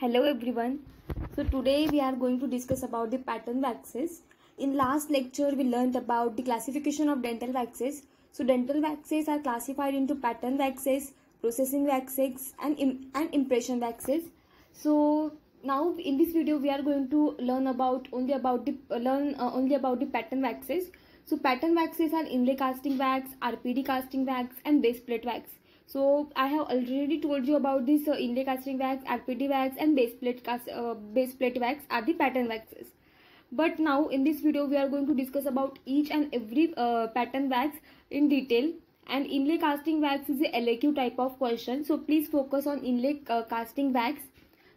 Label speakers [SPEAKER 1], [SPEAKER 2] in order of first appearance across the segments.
[SPEAKER 1] hello everyone so today we are going to discuss about the pattern waxes in last lecture we learned about the classification of dental waxes so dental waxes are classified into pattern waxes processing waxes and Im and impression waxes so now in this video we are going to learn about only about the uh, learn uh, only about the pattern waxes so pattern waxes are inlay casting wax rpd casting wax and base plate wax so i have already told you about this uh, inlay casting wax rpt wax and base plate cast uh, base plate wax are the pattern waxes but now in this video we are going to discuss about each and every uh, pattern wax in detail and inlay casting wax is a laq type of question so please focus on inlay uh, casting wax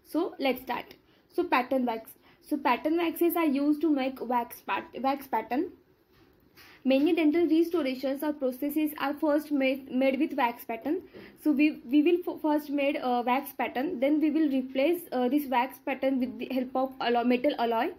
[SPEAKER 1] so let's start so pattern wax so pattern waxes are used to make wax pat wax pattern Many dental restorations or processes are first made, made with wax pattern. So we, we will first made uh, wax pattern. Then we will replace uh, this wax pattern with the help of alloy, metal alloy.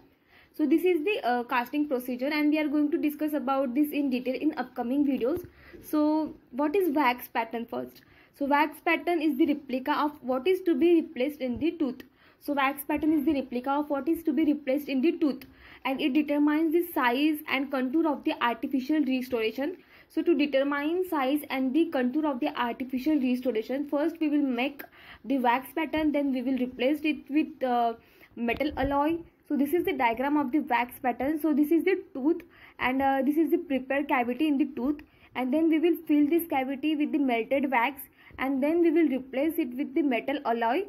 [SPEAKER 1] So this is the uh, casting procedure and we are going to discuss about this in detail in upcoming videos. So what is wax pattern first? So wax pattern is the replica of what is to be replaced in the tooth. So wax pattern is the replica of what is to be replaced in the tooth and it determines the size and contour of the artificial restoration. So to determine size and the contour of the artificial restoration, first we will make the wax pattern, then we will replace it with uh, metal alloy. So this is the diagram of the wax pattern. So this is the tooth and uh, this is the prepared cavity in the tooth and then we will fill this cavity with the melted wax and then we will replace it with the metal alloy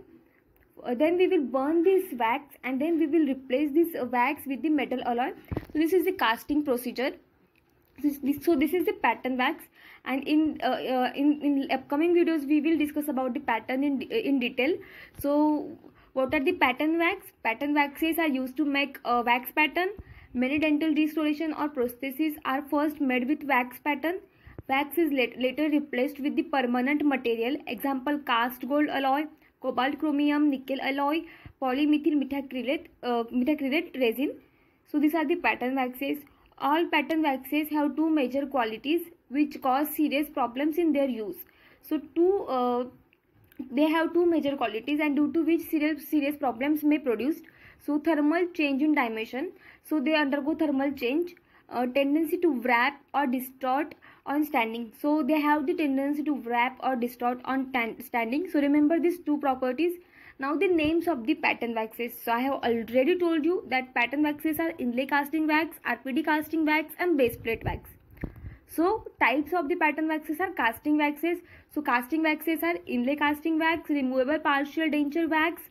[SPEAKER 1] uh, then we will burn this wax and then we will replace this uh, wax with the metal alloy so this is the casting procedure so this is the pattern wax and in uh, uh, in in upcoming videos we will discuss about the pattern in in detail so what are the pattern wax pattern waxes are used to make a wax pattern many dental restoration or prostheses are first made with wax pattern wax is later replaced with the permanent material example cast gold alloy cobalt chromium nickel alloy polymethyl methacrylate methacrylate resin so this are the pattern waxes all pattern waxes have two major qualities which cause serious problems in their use so two they have two major qualities and due to which serious serious problems may produced so thermal change in dimension so they undergo thermal change tendency to warp or distort on standing so they have the tendency to wrap or distort on standing so remember these two properties now the names of the pattern waxes so i have already told you that pattern waxes are inlay casting wax rpd casting wax and base plate wax so types of the pattern waxes are casting waxes so casting waxes are inlay casting wax removable partial denture wax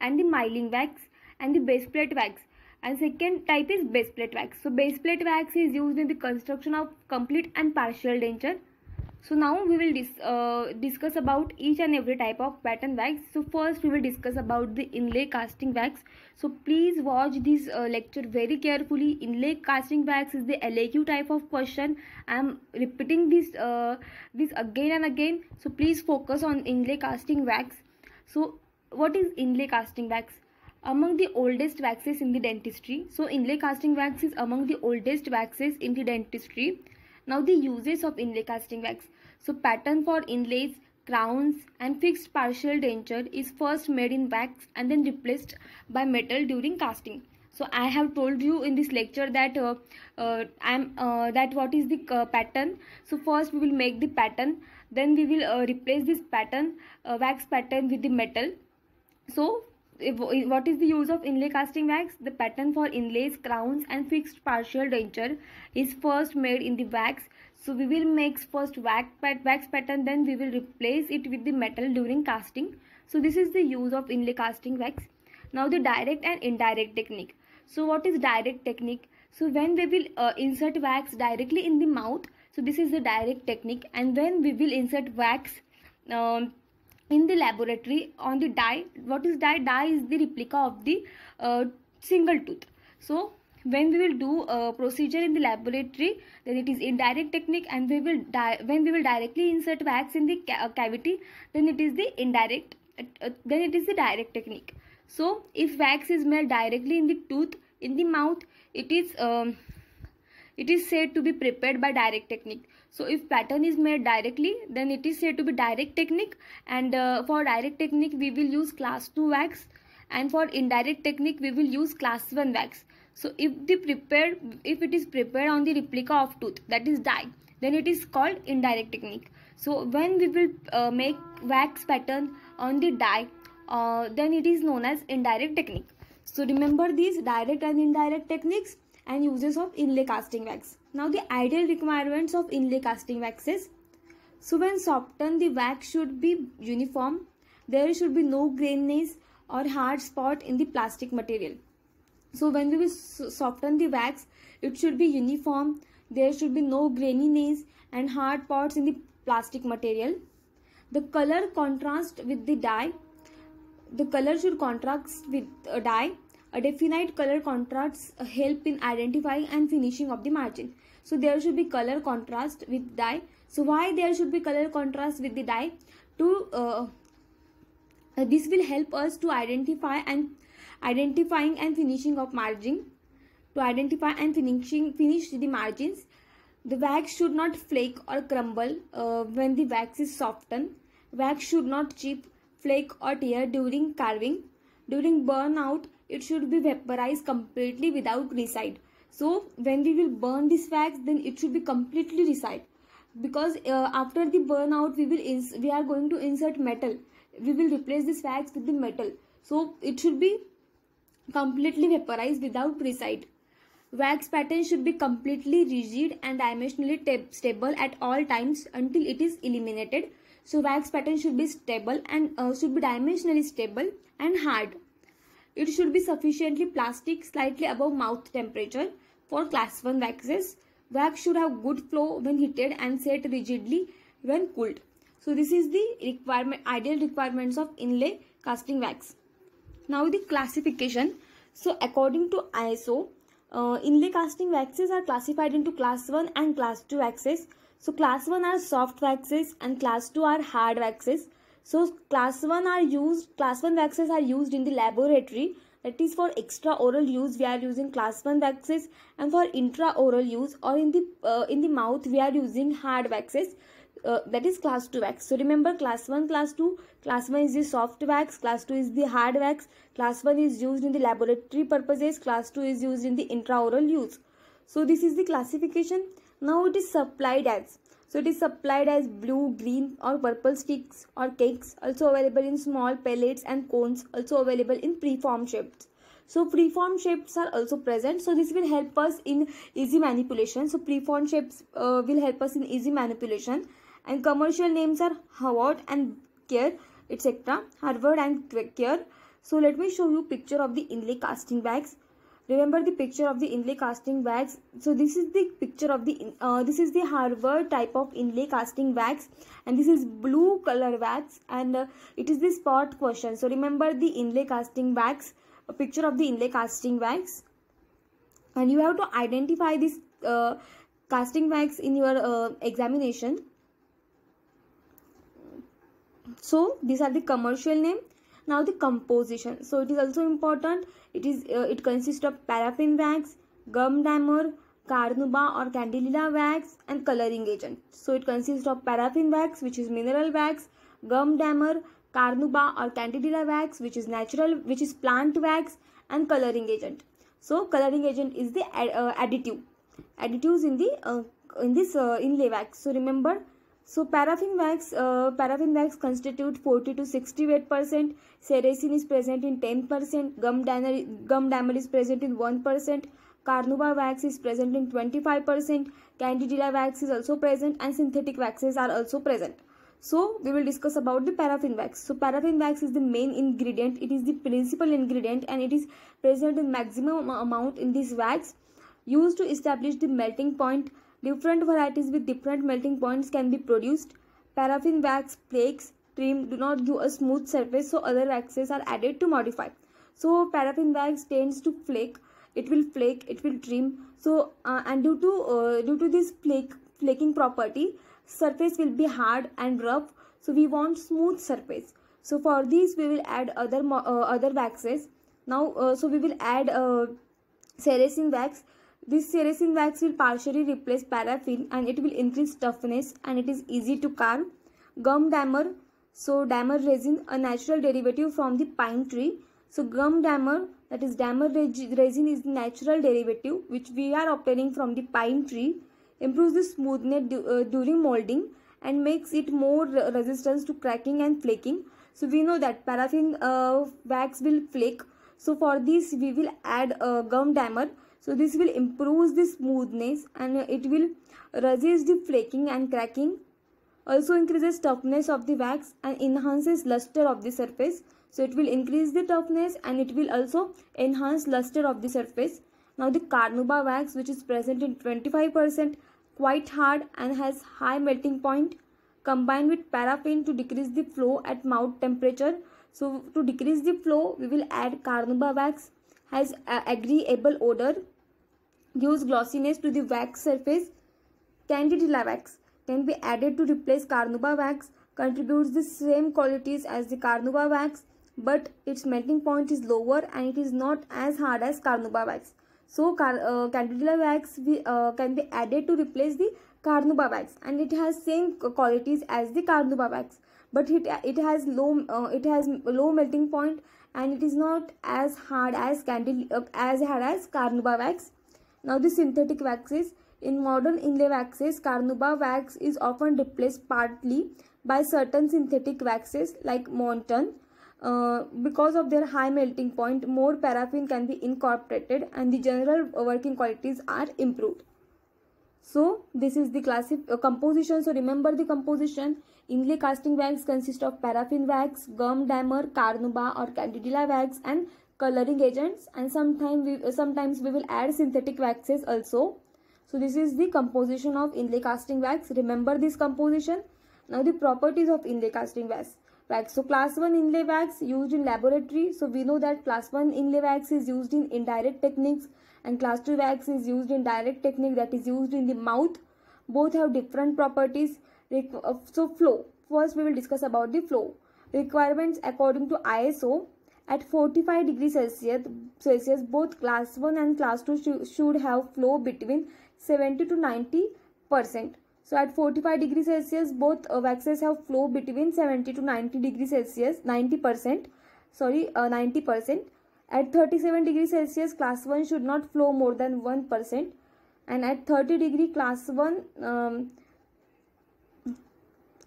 [SPEAKER 1] and the myling wax and the base plate wax and second type is base plate wax so base plate wax is used in the construction of complete and partial denture so now we will dis uh, discuss about each and every type of pattern wax so first we will discuss about the inlay casting wax so please watch this uh, lecture very carefully inlay casting wax is the laq type of question i am repeating this uh, this again and again so please focus on inlay casting wax so what is inlay casting wax among the oldest waxes in the dentistry. So inlay casting wax is among the oldest waxes in the dentistry. Now the uses of inlay casting wax. So pattern for inlays, crowns and fixed partial denture is first made in wax and then replaced by metal during casting. So I have told you in this lecture that uh, uh, I'm uh, that what is the uh, pattern. So first we will make the pattern, then we will uh, replace this pattern uh, wax pattern with the metal. So what is the use of inlay casting wax the pattern for inlays crowns and fixed partial denture is first made in the wax so we will make first wax, wax pattern then we will replace it with the metal during casting so this is the use of inlay casting wax now the direct and indirect technique so what is direct technique so when we will uh, insert wax directly in the mouth so this is the direct technique and when we will insert wax um, in the laboratory on the die what is die die is the replica of the uh, single tooth so when we will do a procedure in the laboratory then it is indirect technique and we will when we will directly insert wax in the ca uh, cavity then it is the indirect uh, then it is the direct technique so if wax is melt directly in the tooth in the mouth it is um, it is said to be prepared by direct technique. So if pattern is made directly, then it is said to be direct technique. And uh, for direct technique, we will use class 2 wax. And for indirect technique, we will use class 1 wax. So if the prepared, if it is prepared on the replica of tooth, that is die, then it is called indirect technique. So when we will uh, make wax pattern on the die, uh, then it is known as indirect technique. So remember these direct and indirect techniques and uses of inlay casting wax. Now the ideal requirements of inlay casting wax is so when softened the wax should be uniform. There should be no graininess or hard spot in the plastic material. So when we soften the wax it should be uniform. There should be no graininess and hard spots in the plastic material. The color contrast with the dye. The color should contrast with a uh, dye a definite color contrasts uh, help in identifying and finishing of the margin. So there should be color contrast with dye. So why there should be color contrast with the dye? To uh, this will help us to identify and identifying and finishing of margin. To identify and finishing finish the margins. The wax should not flake or crumble uh, when the wax is softened. Wax should not chip, flake or tear during carving. During burnout, it should be vaporized completely without recite so when we will burn this wax then it should be completely recite because uh, after the burnout we will we are going to insert metal we will replace this wax with the metal so it should be completely vaporized without recite wax pattern should be completely rigid and dimensionally stable at all times until it is eliminated so wax pattern should be stable and uh, should be dimensionally stable and hard it should be sufficiently plastic, slightly above mouth temperature. For class 1 waxes, wax should have good flow when heated and set rigidly when cooled. So this is the requirement, ideal requirements of inlay casting wax. Now the classification. So according to ISO, uh, inlay casting waxes are classified into class 1 and class 2 waxes. So class 1 are soft waxes and class 2 are hard waxes. So class 1 are used, class 1 waxes are used in the laboratory that is for extra oral use we are using class 1 waxes and for intra oral use or in the uh, in the mouth we are using hard waxes uh, that is class 2 wax so remember class 1 class 2 class 1 is the soft wax class 2 is the hard wax class 1 is used in the laboratory purposes class 2 is used in the intraoral use so this is the classification now it is supplied as so it is supplied as blue, green or purple sticks or cakes also available in small pellets and cones also available in preform shapes. So preform shapes are also present. So this will help us in easy manipulation. So preform shapes uh, will help us in easy manipulation and commercial names are Howard and Care etc. Harvard and Care. So let me show you picture of the inlay casting bags remember the picture of the inlay casting wax so this is the picture of the uh, this is the harvard type of inlay casting wax and this is blue color wax and uh, it is the spot question so remember the inlay casting wax a picture of the inlay casting wax and you have to identify this uh, casting wax in your uh, examination so these are the commercial name now the composition so it is also important it is uh, it consists of paraffin wax gum dimer carnauba or candelilla wax and coloring agent so it consists of paraffin wax which is mineral wax gum dimer carnauba or candelilla wax which is natural which is plant wax and coloring agent so coloring agent is the ad, uh, additive additives in the uh, in this uh, inlay wax so remember so paraffin wax, uh, paraffin wax constitute 40 to 68 percent. Sericin is present in 10 percent. Gum damer, gum is present in 1 percent. Carnauba wax is present in 25 percent. Candidilla wax is also present, and synthetic waxes are also present. So we will discuss about the paraffin wax. So paraffin wax is the main ingredient. It is the principal ingredient, and it is present in maximum amount in this wax, used to establish the melting point Different varieties with different melting points can be produced. Paraffin wax flakes trim do not give a smooth surface so other waxes are added to modify. So paraffin wax tends to flake, it will flake, it will trim. So uh, and due to uh, due to this flake flaking property, surface will be hard and rough. So we want smooth surface. So for these we will add other uh, other waxes. Now uh, so we will add uh, sericin wax this sericin wax will partially replace paraffin and it will increase toughness and it is easy to carve. Gum dammer, so dammer resin, a natural derivative from the pine tree. So gum dammer, that is dammer resin is the natural derivative which we are obtaining from the pine tree. Improves the smoothness uh, during molding and makes it more resistance to cracking and flaking. So we know that paraffin uh, wax will flake. So for this we will add uh, gum dammer so this will improve the smoothness and it will resist the flaking and cracking also increases toughness of the wax and enhances luster of the surface so it will increase the toughness and it will also enhance luster of the surface now the carnauba wax which is present in 25% quite hard and has high melting point combined with paraffin to decrease the flow at mouth temperature so to decrease the flow we will add carnauba wax has uh, agreeable odor, gives glossiness to the wax surface. Candidilla wax can be added to replace carnauba wax, contributes the same qualities as the carnauba wax but its melting point is lower and it is not as hard as carnauba wax. So car, uh, candidilla wax we, uh, can be added to replace the carnauba wax and it has same qualities as the carnauba wax but it, it has low uh, it has low melting point and it is not as hard as candy uh, as hard as carnauba wax now the synthetic waxes in modern inlay waxes carnauba wax is often replaced partly by certain synthetic waxes like montan uh, because of their high melting point more paraffin can be incorporated and the general working qualities are improved so this is the classic uh, composition. So remember the composition. Inlay casting wax consists of paraffin wax, gum dammer, carnauba or candidilla wax and coloring agents and sometimes we, uh, sometimes we will add synthetic waxes also. So this is the composition of inlay casting wax. Remember this composition. Now the properties of inlay casting wax. Wax. So class 1 inlay wax used in laboratory. So we know that class 1 inlay wax is used in indirect techniques and class 2 vaccine is used in direct technique that is used in the mouth. Both have different properties. Uh, so flow. First we will discuss about the flow. Requirements according to ISO at 45 degrees Celsius, Celsius both class 1 and class 2 should have flow between 70 to 90 percent. So at 45 degrees Celsius, both uh, waxes have flow between 70 to 90 degrees Celsius, 90 percent, sorry, uh, 90 percent. At 37 degree Celsius, class 1 should not flow more than 1%. And at 30 degree class 1, um,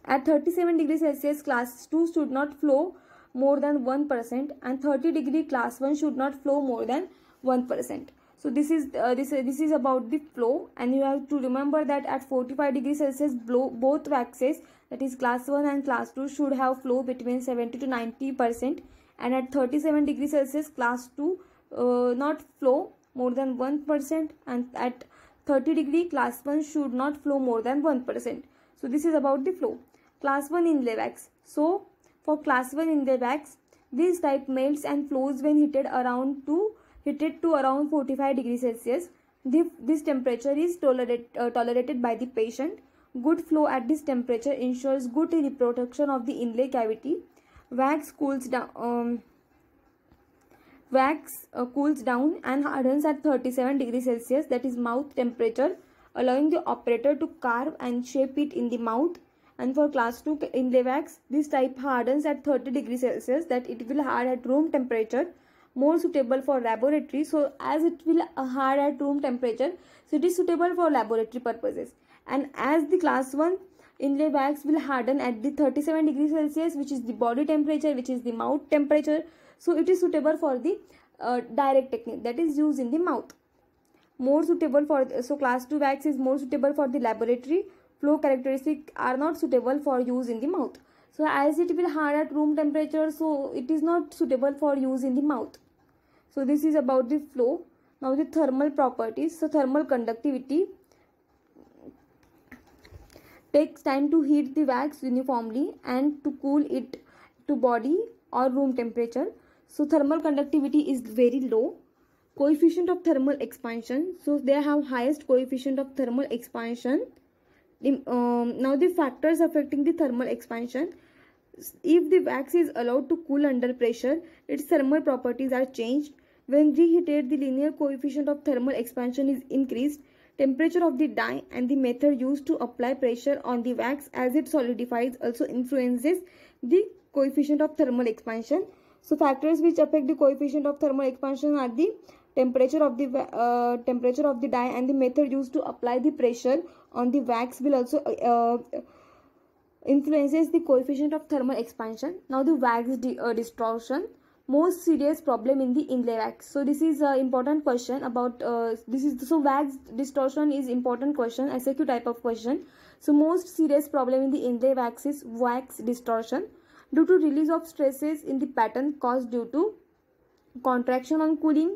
[SPEAKER 1] at 37 degree Celsius, class 2 should not flow more than 1% and 30 degree class 1 should not flow more than 1%. So this is uh, this uh, this is about the flow and you have to remember that at 45 degree Celsius blow, both waxes that is class 1 and class 2 should have flow between 70 to 90 percent and at 37 degrees Celsius class 2 uh, not flow more than 1% and at 30 degree class 1 should not flow more than 1%. So this is about the flow. Class 1 inlay wax. So for class 1 inlay wax this type melts and flows when heated around to heated to around 45 degrees Celsius. This, this temperature is tolerate, uh, tolerated by the patient. Good flow at this temperature ensures good reproduction of the inlay cavity Wax cools down. Um, wax uh, cools down and hardens at 37 degrees Celsius, that is mouth temperature, allowing the operator to carve and shape it in the mouth. And for class 2 inlay wax, this type hardens at 30 degrees Celsius, that it will hard at room temperature, more suitable for laboratory. So as it will uh, hard at room temperature, so it is suitable for laboratory purposes. And as the class 1 Inlay wax will harden at the 37 degrees celsius which is the body temperature which is the mouth temperature so it is suitable for the uh, direct technique that is used in the mouth more suitable for so class 2 wax is more suitable for the laboratory flow characteristics are not suitable for use in the mouth so as it will hard at room temperature so it is not suitable for use in the mouth so this is about the flow now the thermal properties so thermal conductivity takes time to heat the wax uniformly and to cool it to body or room temperature so thermal conductivity is very low coefficient of thermal expansion so they have highest coefficient of thermal expansion um, now the factors affecting the thermal expansion if the wax is allowed to cool under pressure its thermal properties are changed when reheated the linear coefficient of thermal expansion is increased Temperature of the dye and the method used to apply pressure on the wax as it solidifies also influences the coefficient of thermal expansion. So factors which affect the coefficient of thermal expansion are the temperature of the uh, temperature of the dye and the method used to apply the pressure on the wax will also uh, influences the coefficient of thermal expansion. Now the wax di uh, distortion most serious problem in the inlay wax so this is an important question about uh, this is so wax distortion is important question saq type of question so most serious problem in the inlay wax is wax distortion due to release of stresses in the pattern caused due to contraction on cooling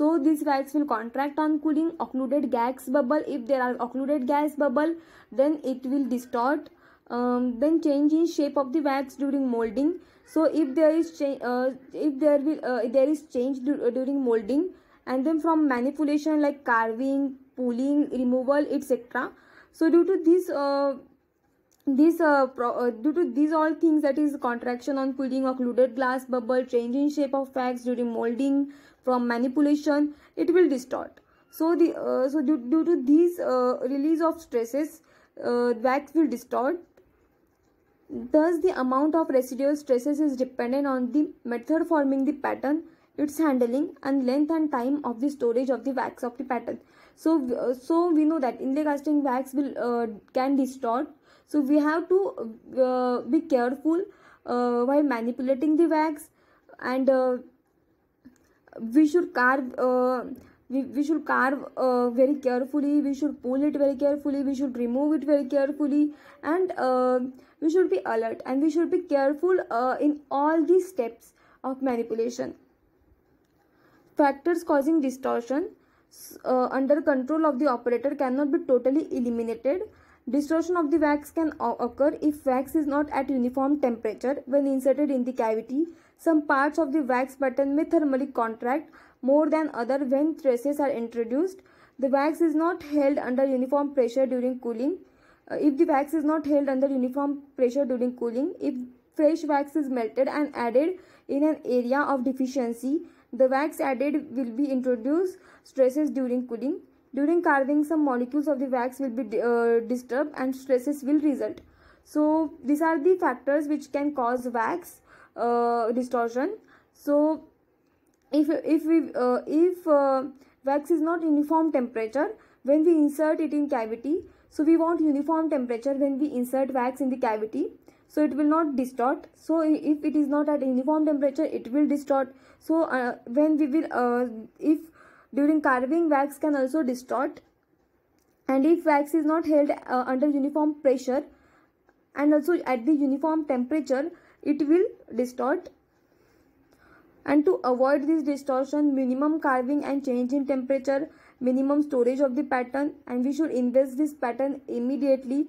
[SPEAKER 1] so this wax will contract on cooling occluded gas bubble if there are occluded gas bubble then it will distort um, then change in shape of the wax during molding so if there is change uh, if there will uh, there is change uh, during molding and then from manipulation like carving pulling removal etc so due to this uh, this uh, pro, uh, due to these all things that is contraction on pulling occluded glass bubble change in shape of facts during molding from manipulation it will distort so the uh, so due, due to these uh, release of stresses uh, wax will distort Thus, the amount of residual stresses is dependent on the method forming the pattern, its handling and length and time of the storage of the wax of the pattern. So, uh, so we know that inlay casting wax will uh, can distort. So, we have to uh, be careful uh, while manipulating the wax and uh, we should carve we, we should carve uh, very carefully we should pull it very carefully we should remove it very carefully and uh, we should be alert and we should be careful uh, in all the steps of manipulation factors causing distortion uh, under control of the operator cannot be totally eliminated distortion of the wax can occur if wax is not at uniform temperature when inserted in the cavity some parts of the wax pattern may thermally contract more than other when traces are introduced. The wax is not held under uniform pressure during cooling. Uh, if the wax is not held under uniform pressure during cooling, if fresh wax is melted and added in an area of deficiency, the wax added will be introduced stresses during cooling. During carving, some molecules of the wax will be uh, disturbed and stresses will result. So these are the factors which can cause wax uh, distortion. So if if we uh, if uh, wax is not uniform temperature when we insert it in cavity so we want uniform temperature when we insert wax in the cavity so it will not distort so if it is not at uniform temperature it will distort so uh, when we will uh, if during carving wax can also distort and if wax is not held uh, under uniform pressure and also at the uniform temperature it will distort and to avoid this distortion minimum carving and change in temperature minimum storage of the pattern and we should invest this pattern immediately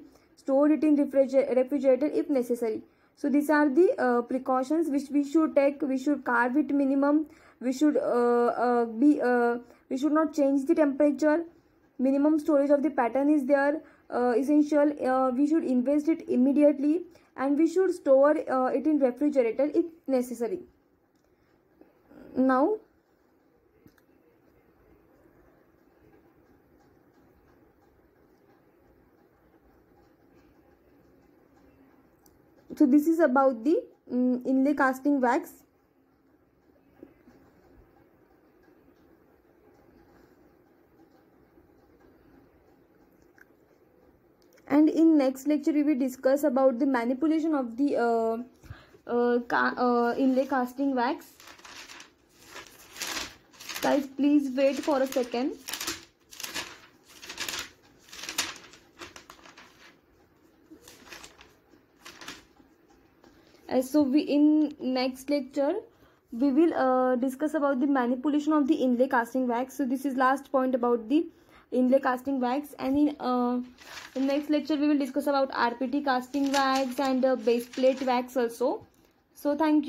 [SPEAKER 1] store it in refrigerator if necessary so these are the uh, precautions which we should take we should carve it minimum we should uh, uh, be uh, we should not change the temperature minimum storage of the pattern is there uh, essential uh, we should invest it immediately and we should store it in refrigerator if necessary now so this is about the um, inlay casting wax and in next lecture we will discuss about the manipulation of the uh, uh, ca uh, inlay casting wax guys please wait for a second uh, so we in next lecture we will uh, discuss about the manipulation of the inlay casting wax so this is last point about the inlay casting wax and in, uh, next lecture we will discuss about rpt casting wax and uh, base plate wax also so thank you